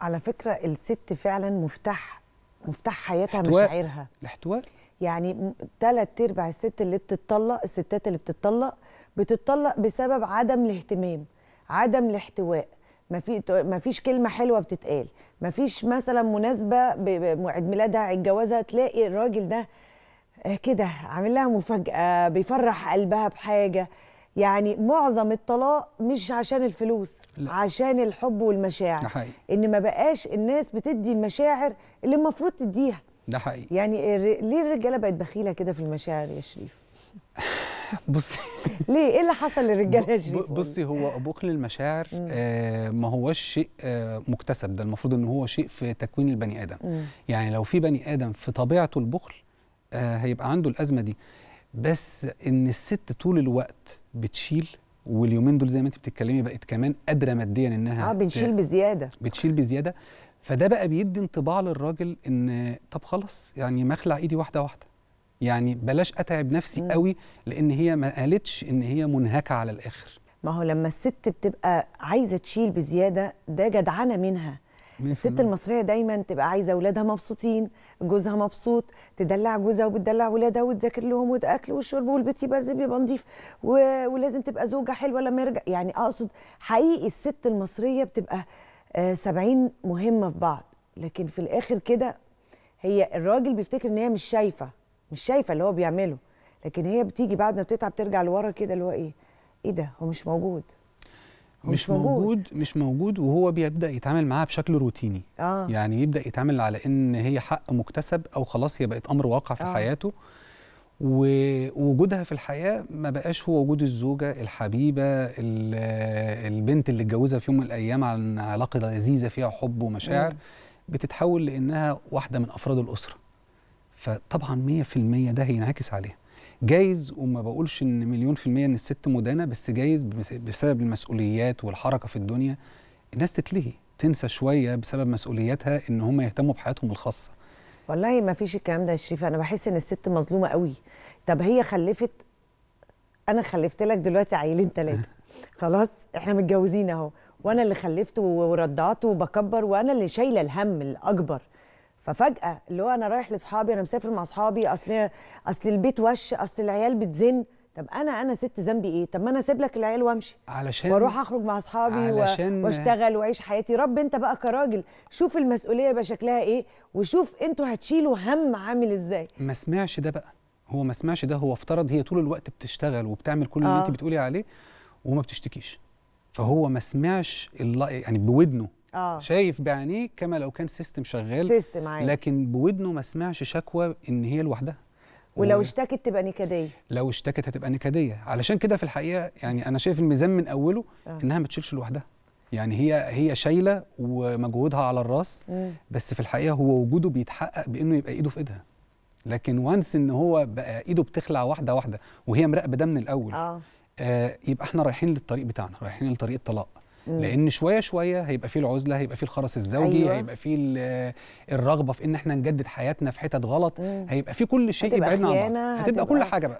على فكره الست فعلا مفتاح مفتاح حياتها احتواء. مشاعرها الاحتواء يعني ثلاث ارباع الست اللي بتتطلق الستات اللي بتتطلق بتتطلق بسبب عدم الاهتمام عدم الاحتواء ما في ما فيش كلمه حلوه بتتقال ما فيش مثلا مناسبه بعيد ميلادها عيد جوازها تلاقي الراجل ده آه، كده عامل لها مفاجاه بيفرح قلبها بحاجه يعني معظم الطلاق مش عشان الفلوس لا. عشان الحب والمشاعر حقيقي. ان ما بقاش الناس بتدي المشاعر اللي المفروض تديها ده حقيقي يعني ليه الرجاله بقت بخيله كده في المشاعر يا شريف بصي ليه ايه اللي حصل للرجاله يا شريف بصي هو بخل المشاعر آه ما هوش شيء آه مكتسب ده المفروض ان هو شيء في تكوين البني ادم مم. يعني لو في بني ادم في طبيعته البخل آه هيبقى عنده الازمه دي بس ان الست طول الوقت بتشيل واليومين دول زي ما انت بتتكلمي بقت كمان قادره ماديا انها اه بنشيل بزياده بتشيل بزياده فده بقى بيدي انطباع للراجل ان طب خلاص يعني مخلع ايدي واحده واحده يعني بلاش اتعب نفسي قوي لان هي ما قالتش ان هي منهكه على الاخر ما هو لما الست بتبقى عايزه تشيل بزياده ده جدعنه منها الست المصريه دايما تبقى عايزه اولادها مبسوطين جوزها مبسوط تدلع جوزها وبتدلع أولادها وتذاكر لهم وتأكل والشرب والبيت يبقى يبقى نظيف و... ولازم تبقى زوجه حلوه لما يرجع يعني اقصد حقيقي الست المصريه بتبقى آه، سبعين مهمه في بعض لكن في الاخر كده هي الراجل بيفتكر ان هي مش شايفه مش شايفه اللي هو بيعمله لكن هي بتيجي بعد ما بتتعب ترجع لورا كده اللي هو ايه ايه ده هو مش موجود مش موجود. موجود مش موجود وهو بيبدا يتعامل معاها بشكل روتيني آه. يعني يبدا يتعامل على ان هي حق مكتسب او خلاص هي بقت امر واقع في آه. حياته ووجودها في الحياه ما بقاش هو وجود الزوجه الحبيبه البنت اللي اتجوزها في يوم من الايام عن علاقه لذيذه فيها حب ومشاعر بتتحول لانها واحده من افراد الاسره فطبعا 100% ده هينعكس عليها جايز وما بقولش ان مليون في الميه ان الست مدانه بس جايز بسبب المسؤوليات والحركه في الدنيا الناس تتلهي تنسى شويه بسبب مسؤولياتها ان هم يهتموا بحياتهم الخاصه والله ما فيش الكلام ده يا شريفه انا بحس ان الست مظلومه قوي طب هي خلفت انا خلفت لك دلوقتي عيلين ثلاثه خلاص احنا متجوزين اهو وانا اللي خلفت ورضعت وبكبر وانا اللي شايله الهم الاكبر ففجاه اللي هو انا رايح لاصحابي انا مسافر مع اصحابي اصل اصل البيت وش اصل العيال بتزن طب انا انا ست ذنبي ايه طب ما انا اسيب لك العيال وامشي علشان واروح اخرج مع اصحابي و... واشتغل واعيش حياتي رب انت بقى كراجل شوف المسؤوليه بقى شكلها ايه وشوف انتوا هتشيلوا هم عامل ازاي ما سمعش ده بقى هو ما سمعش ده هو افترض هي طول الوقت بتشتغل وبتعمل كل اللي آه. انت بتقولي عليه وما بتشتكيش فهو ما سمعش يعني بودنه آه. شايف بعينيه كما لو كان سيستم شغال سيستم عادي لكن بودنه ما سمعش شكوى ان هي لوحدها ولو و... اشتكت تبقى نكديه لو اشتكت هتبقى نكديه علشان كده في الحقيقه يعني انا شايف الميزان من اوله آه. انها ما تشيلش لوحدها يعني هي هي شايله ومجهودها على الراس مم. بس في الحقيقه هو وجوده بيتحقق بانه يبقى ايده في ايدها لكن وانس ان هو بقى ايده بتخلع واحده واحده وهي مراقبه ده من الاول آه. آه يبقى احنا رايحين للطريق بتاعنا رايحين لطريق الطلاق لان شويه شويه هيبقى فيه العزله هيبقى فيه الخرس الزوجي أيوة. هيبقى فيه الرغبه في ان احنا نجدد حياتنا في حتت غلط مم. هيبقى فيه كل شيء يبعدنا عن بعض هتبقى, هتبقى كل حاجه بقى